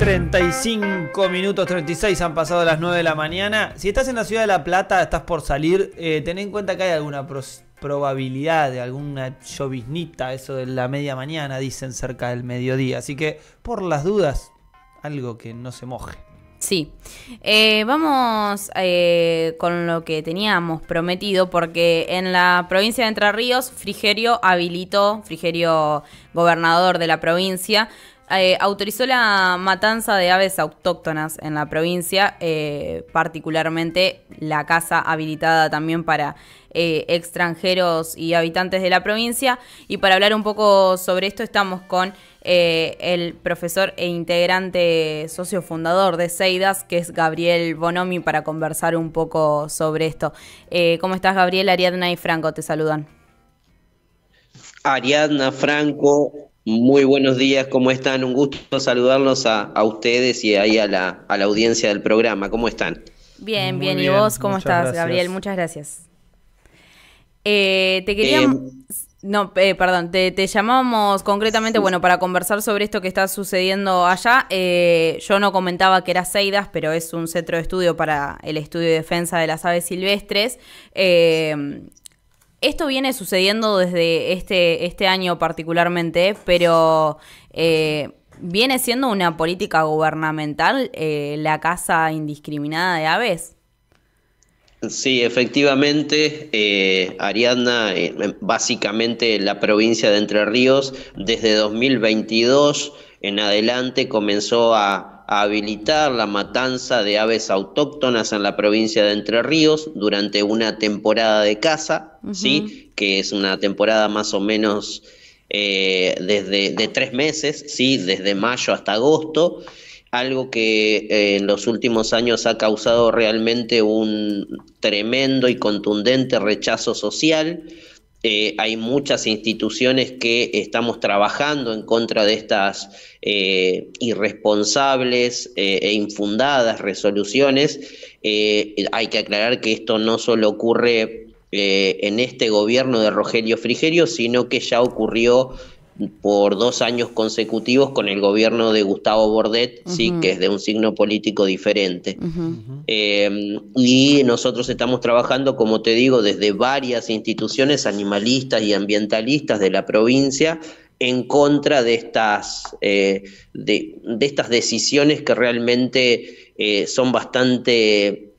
35 minutos 36 han pasado las 9 de la mañana. Si estás en la ciudad de La Plata, estás por salir, eh, ten en cuenta que hay alguna probabilidad de alguna lloviznita, eso de la media mañana, dicen cerca del mediodía. Así que, por las dudas, algo que no se moje. Sí, eh, vamos eh, con lo que teníamos prometido, porque en la provincia de Entre Ríos, Frigerio habilitó, Frigerio gobernador de la provincia, eh, autorizó la matanza de aves autóctonas en la provincia, particularmente la casa habilitada también para extranjeros y habitantes de la provincia. Y para hablar un poco sobre esto estamos con... Eh, el profesor e integrante socio fundador de Seidas, que es Gabriel Bonomi, para conversar un poco sobre esto. Eh, ¿Cómo estás, Gabriel? Ariadna y Franco te saludan. Ariadna, Franco, muy buenos días, ¿cómo están? Un gusto saludarlos a, ustedes y ahí a la, audiencia del programa, ¿cómo están? Bien, bien, ¿y vos cómo estás, Gabriel? Muchas gracias. Eh, te quería... No, eh, perdón, te, te, llamamos concretamente, bueno, para conversar sobre esto que está sucediendo allá. Eh, yo no comentaba que era Seidas, pero es un centro de estudio para el estudio y defensa de las aves silvestres. Eh, esto viene sucediendo desde este, este año particularmente, pero viene siendo una política gubernamental la caza indiscriminada de aves. Sí, efectivamente, eh, Ariadna, eh, básicamente la provincia de Entre Ríos, desde 2022 en adelante comenzó a, habilitar la matanza de aves autóctonas en la provincia de Entre Ríos durante una temporada de caza, ¿sí? que es una temporada más o menos eh, desde, de tres meses, ¿sí? desde mayo hasta agosto algo que eh, en los últimos años ha causado realmente un tremendo y contundente rechazo social. Eh, hay muchas instituciones que estamos trabajando en contra de estas eh, irresponsables e infundadas resoluciones. hay que aclarar que esto no solo ocurre en este gobierno de Rogelio Frigerio, sino que ya ocurrió por dos años consecutivos con el gobierno de Gustavo Bordet, ¿sí? que es de un signo político diferente. Em, y nosotros estamos trabajando, como te digo, desde varias instituciones animalistas y ambientalistas de la provincia en contra de estas, eh, de, estas decisiones que realmente eh, son bastante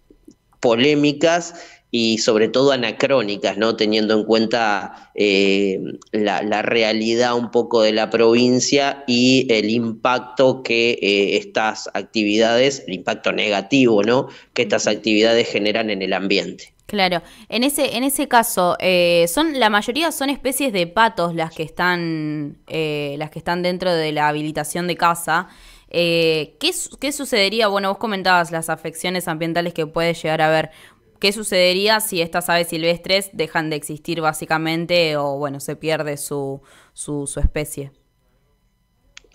polémicas y sobre todo anacrónicas, ¿no? teniendo en cuenta eh, la, realidad un poco de la provincia y el impacto que eh, estas actividades, el impacto negativo ¿no? que estas actividades generan en el ambiente. Claro, en ese, en ese caso, eh, son, la mayoría son especies de patos las que están, las que están dentro de la habilitación de casa. ¿qué, sucedería? Bueno, vos comentabas las afecciones ambientales que puede llegar a haber. ¿Qué sucedería si estas aves silvestres dejan de existir básicamente o bueno, se pierde su, especie?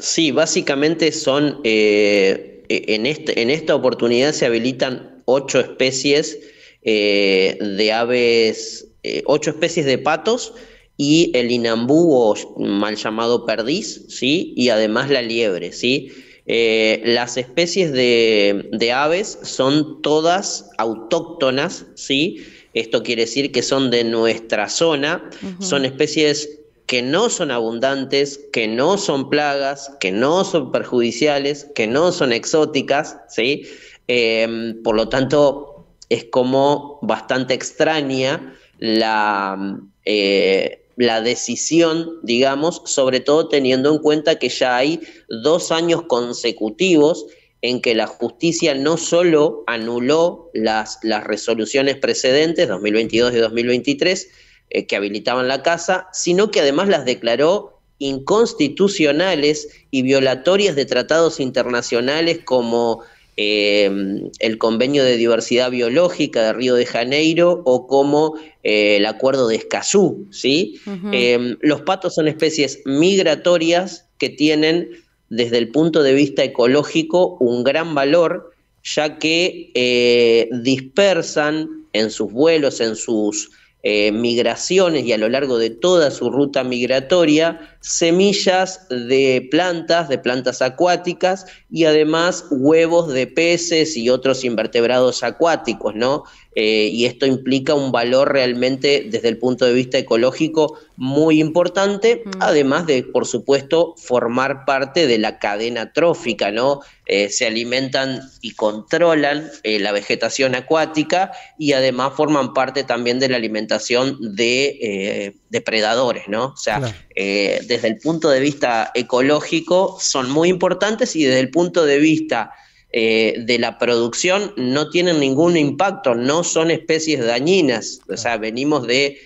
Sí, básicamente son, eh, en, este, en esta oportunidad se habilitan ocho especies eh, de aves, eh, ocho especies de patos y el inambú o mal llamado perdiz, ¿sí? Y además la liebre, ¿sí? Eh, las especies de, aves son todas autóctonas, ¿sí? Esto quiere decir que son de nuestra zona, son especies que no son abundantes, que no son plagas, que no son perjudiciales, que no son exóticas, ¿sí? Em, por lo tanto, es como bastante extraña la, eh, la decisión, digamos, sobre todo teniendo en cuenta que ya hay dos años consecutivos en que la justicia no solo anuló las, las resoluciones precedentes, 2022 y 2023, eh, que habilitaban la casa, sino que además las declaró inconstitucionales y violatorias de tratados internacionales como Em, el convenio de diversidad biológica de Río de Janeiro o como eh, el acuerdo de Escazú. ¿sí? Em, los patos son especies migratorias que tienen desde el punto de vista ecológico un gran valor ya que eh, dispersan en sus vuelos, en sus eh, migraciones y a lo largo de toda su ruta migratoria semillas de plantas, de plantas acuáticas y además huevos de peces y otros invertebrados acuáticos, ¿no? Eh, y esto implica un valor realmente desde el punto de vista ecológico muy importante, mm. además de, por supuesto, formar parte de la cadena trófica, ¿no? Eh, se alimentan y controlan eh, la vegetación acuática y además forman parte también de la alimentación de depredadores, ¿no? O sea, eh, desde el punto de vista ecológico son muy importantes y desde el punto de vista eh, de la producción no tienen ningún impacto, no son especies dañinas. O sea, venimos de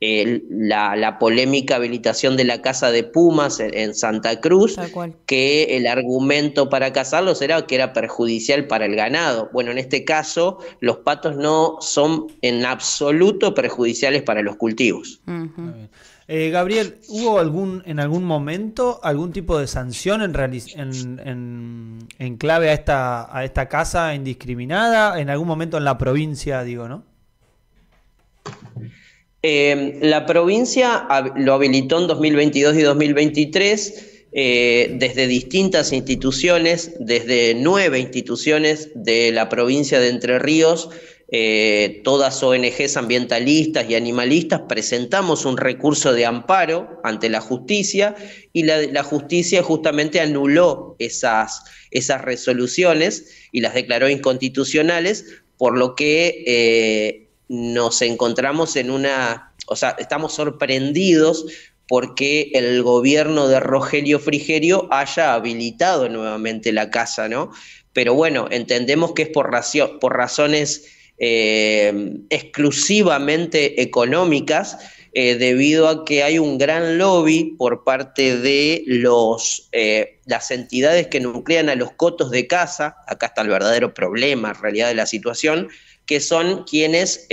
eh, la, polémica habilitación de la caza de Pumas en, Santa Cruz, que el argumento para cazarlos era que era perjudicial para el ganado. Bueno, en este caso, los patos no son en absoluto perjudiciales para los cultivos. Eh, Gabriel, ¿hubo algún en algún momento algún tipo de sanción en, clave a esta, casa indiscriminada? En algún momento en la provincia, digo, ¿no? Em, la provincia lo habilitó en 2022 y 2023. Eh, desde distintas instituciones, desde nueve instituciones de la provincia de Entre Ríos, eh, todas ONGs ambientalistas y animalistas presentamos un recurso de amparo ante la justicia y la, justicia justamente anuló esas, esas, resoluciones y las declaró inconstitucionales, por lo que eh, nos encontramos en una, o sea, estamos sorprendidos porque el gobierno de Rogelio Frigerio haya habilitado nuevamente la casa, ¿no? Pero bueno, entendemos que es por, por razones eh, exclusivamente económicas, eh, debido a que hay un gran lobby por parte de los, eh, las entidades que nuclean a los cotos de casa, acá está el verdadero problema, en realidad, de la situación, que son quienes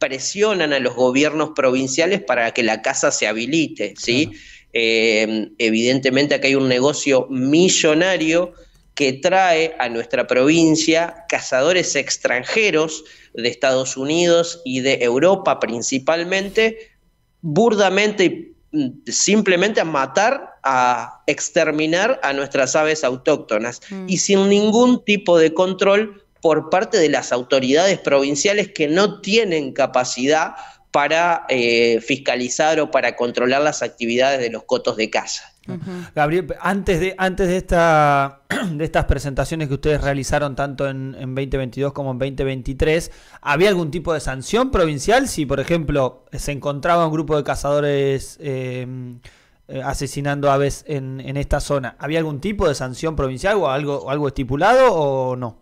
presionan a los gobiernos provinciales para que la casa se habilite, ¿sí? evidentemente acá hay un negocio millonario que trae a nuestra provincia cazadores extranjeros de Estados Unidos y de Europa principalmente, burdamente y mm, simplemente a matar, a exterminar a nuestras aves autóctonas mm. y sin ningún tipo de control por parte de las autoridades provinciales que no tienen capacidad para eh, fiscalizar o para controlar las actividades de los cotos de caza. Gabriel, antes de, antes de, de estas presentaciones que ustedes realizaron tanto en, 2022 como en 2023, ¿había algún tipo de sanción provincial si, por ejemplo, se encontraba un grupo de cazadores em, eh, asesinando aves en, esta zona? ¿Había algún tipo de sanción provincial o algo, algo estipulado o no?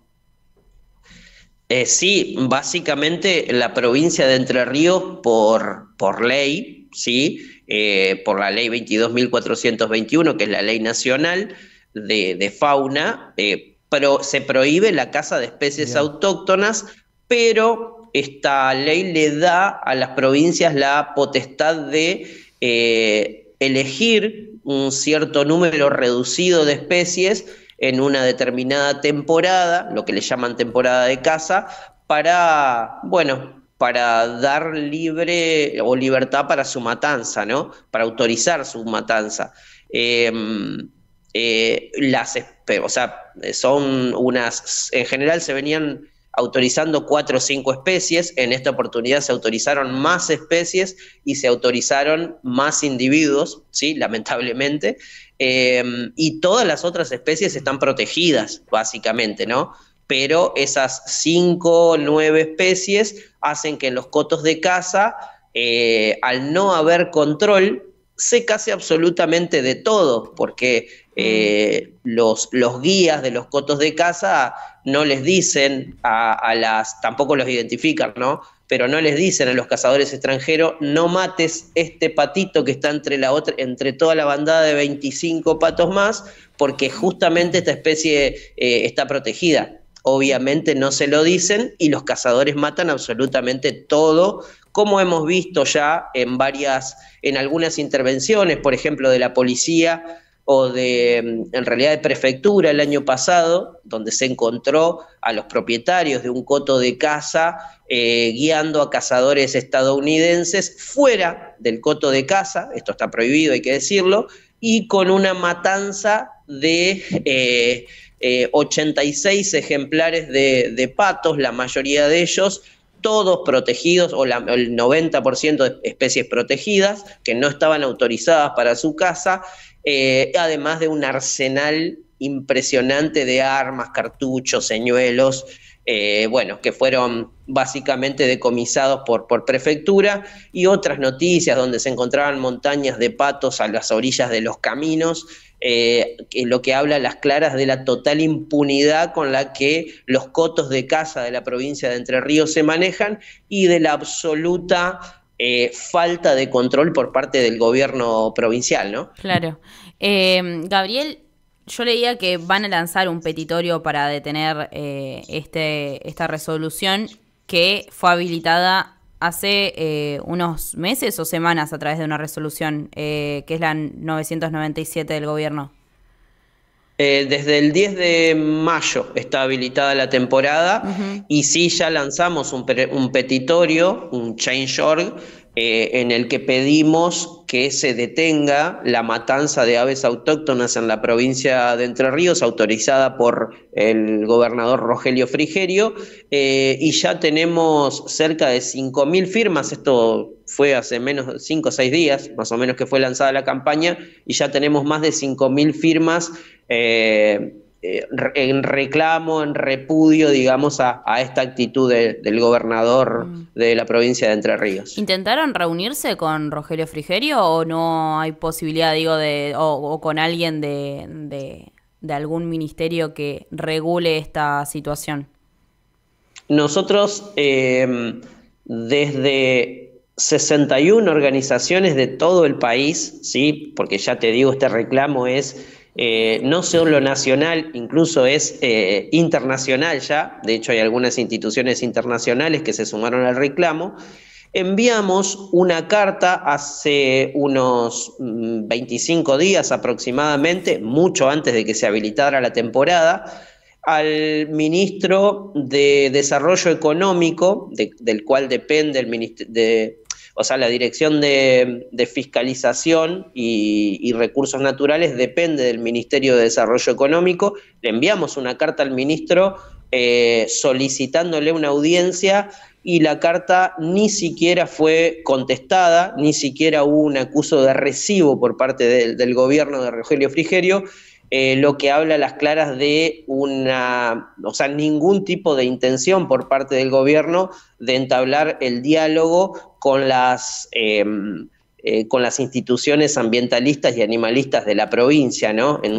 Eh, sí, básicamente la provincia de Entre Ríos, por, por ley, ¿sí? Eh, por la ley 22.421, que es la ley nacional de, fauna, eh, se prohíbe la caza de especies autóctonas, pero esta ley le da a las provincias la potestad de eh, elegir un cierto número reducido de especies en una determinada temporada, lo que le llaman temporada de caza, para, bueno, para dar libre o libertad para su matanza, ¿no? Para autorizar su matanza. Em, eh, son unas, en general se venían autorizando cuatro o cinco especies, en esta oportunidad se autorizaron más especies y se autorizaron más individuos, ¿sí? lamentablemente, em, y todas las otras especies están protegidas, básicamente, ¿no? pero esas cinco o nueve especies hacen que en los cotos de caza, eh, al no haber control, se case absolutamente de todo, porque mm. eh, los, los, guías de los cotos de caza no les dicen a, las, tampoco los identifican, ¿no? pero no les dicen a los cazadores extranjeros, no mates este patito que está entre, la otra, entre toda la bandada de 25 patos más, porque justamente esta especie eh, está protegida obviamente no se lo dicen y los cazadores matan absolutamente todo, como hemos visto ya en varias, en algunas intervenciones, por ejemplo, de la policía o de, en realidad, de prefectura el año pasado, donde se encontró a los propietarios de un coto de caza eh, guiando a cazadores estadounidenses fuera del coto de caza, esto está prohibido, hay que decirlo, y con una matanza de... Eh, 86 eh, ejemplares de, patos, la mayoría de ellos todos protegidos o el 90% de especies protegidas que no estaban autorizadas para su casa, eh, además de un arsenal impresionante de armas, cartuchos, señuelos, eh, bueno, que fueron básicamente decomisados por, por, prefectura y otras noticias donde se encontraban montañas de patos a las orillas de los caminos eh, lo que habla las claras de la total impunidad con la que los cotos de casa de la provincia de Entre Ríos se manejan y de la absoluta eh, falta de control por parte del gobierno provincial, ¿no? Claro. Eh, Gabriel, yo leía que van a lanzar un petitorio para detener eh, este, esta resolución que fue habilitada hace eh, unos meses o semanas a través de una resolución, eh, que es la 997 del gobierno. Eh, desde el 10 de mayo está habilitada la temporada y sí ya lanzamos un, un petitorio, un change.org, eh, en el que pedimos que se detenga la matanza de aves autóctonas en la provincia de Entre Ríos, autorizada por el gobernador Rogelio Frigerio, eh, y ya tenemos cerca de 5.000 firmas, esto fue hace menos 5 o 6 días, más o menos que fue lanzada la campaña, y ya tenemos más de 5.000 firmas. Eh, eh, en reclamo, en repudio, digamos, a, esta actitud del gobernador mm. de la provincia de Entre Ríos. ¿Intentaron reunirse con Rogelio Frigerio o no hay posibilidad, digo, de, o, con alguien de, algún ministerio que regule esta situación? Nosotros, em, desde 61 organizaciones de todo el país, ¿sí? porque ya te digo, este reclamo es eh, no solo nacional, incluso es eh, internacional ya, de hecho hay algunas instituciones internacionales que se sumaron al reclamo, enviamos una carta hace unos 25 mm, días aproximadamente, mucho antes de que se habilitara la temporada, al ministro de Desarrollo Económico, del cual depende el, Ministro de, o sea, la Dirección de, Fiscalización y, Recursos Naturales depende del Ministerio de Desarrollo Económico. Le enviamos una carta al ministro eh, solicitándole una audiencia y la carta ni siquiera fue contestada, ni siquiera hubo un acuso de recibo por parte del gobierno de Rogelio Frigerio eh, lo que habla las claras de una, o sea, ningún tipo de intención por parte del gobierno de entablar el diálogo con las, em, eh, con las instituciones ambientalistas y animalistas de la provincia, ¿no? En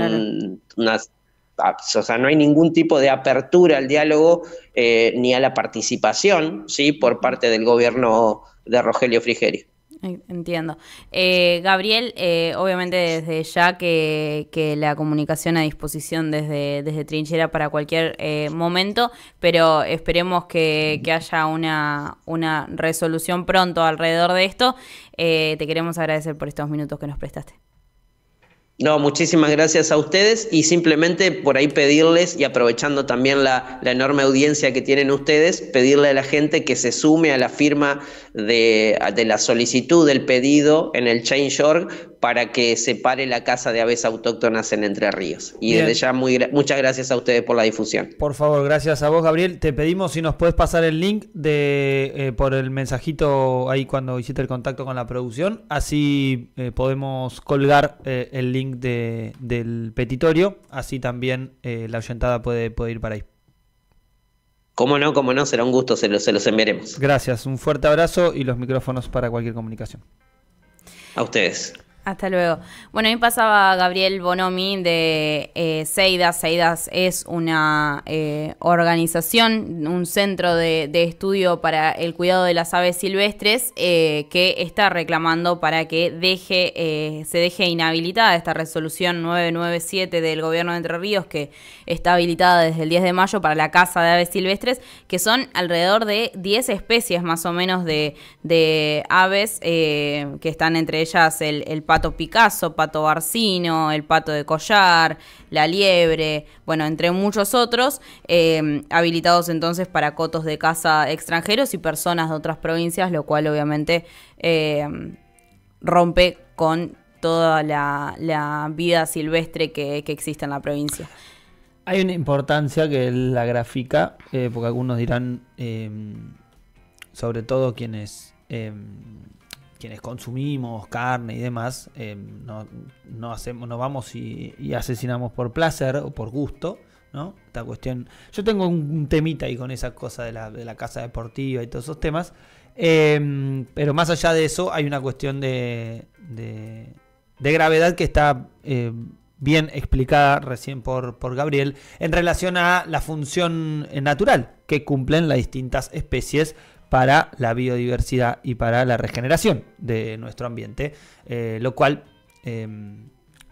o sea, no hay ningún tipo de apertura al diálogo eh, ni a la participación, ¿sí? Por parte del gobierno de Rogelio Frigerio. Entiendo. Eh, Gabriel, eh, obviamente desde ya que, la comunicación a disposición desde, desde Trinchera para cualquier eh, momento, pero esperemos que, que haya una, una, resolución pronto alrededor de esto. te queremos agradecer por estos minutos que nos prestaste. No, muchísimas gracias a ustedes y simplemente por ahí pedirles y aprovechando también la, enorme audiencia que tienen ustedes, pedirle a la gente que se sume a la firma de, de la solicitud del pedido en el change.org para que se pare la Casa de Aves Autóctonas en Entre Ríos. Y desde ya muchas gracias a ustedes por la difusión. Por favor, gracias a vos, Gabriel. Te pedimos si nos puedes pasar el link de eh, por el mensajito ahí cuando hiciste el contacto con la producción. Así eh, podemos colgar eh, el link del petitorio. Así también la oyentada puede, ir para ahí. Cómo no, cómo no, será un gusto, se se los enviaremos. Gracias, un fuerte abrazo y los micrófonos para cualquier comunicación. A ustedes. Hasta luego. Bueno, a pasaba Gabriel Bonomi de eh, Seidas. Seidas es una eh, organización, un centro de, estudio para el cuidado de las aves silvestres eh, que está reclamando para que deje, eh, se deje inhabilitada esta resolución 997 del gobierno de Entre Ríos que está habilitada desde el 10 de mayo para la caza de aves silvestres, que son alrededor de 10 especies más o menos de, aves que están entre ellas el, el Pato Picasso, Pato Barcino, el Pato de Collar, La Liebre, bueno, entre muchos otros, em, habilitados entonces para cotos de caza extranjeros y personas de otras provincias, lo cual obviamente em, rompe con toda la, vida silvestre que, existe en la provincia. Hay una importancia que la gráfica, eh, porque algunos dirán, em, sobre todo quienes quienes consumimos carne y demás, eh, no, hacemos, no vamos y, asesinamos por placer o por gusto, ¿no? Esta cuestión. Yo tengo un, temita ahí con esa cosa de la, de casa deportiva y todos esos temas. Em, pero más allá de eso, hay una cuestión de, gravedad que está eh, bien explicada recién por, por Gabriel en relación a la función natural que cumplen las distintas especies para la biodiversidad y para la regeneración de nuestro ambiente, eh, lo cual em,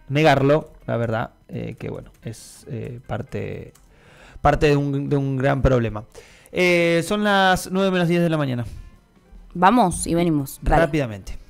negarlo, la verdad, eh, que bueno, es eh, parte, parte de un, gran problema. son las 9 menos 10 de la mañana. Vamos y venimos. Rápidamente.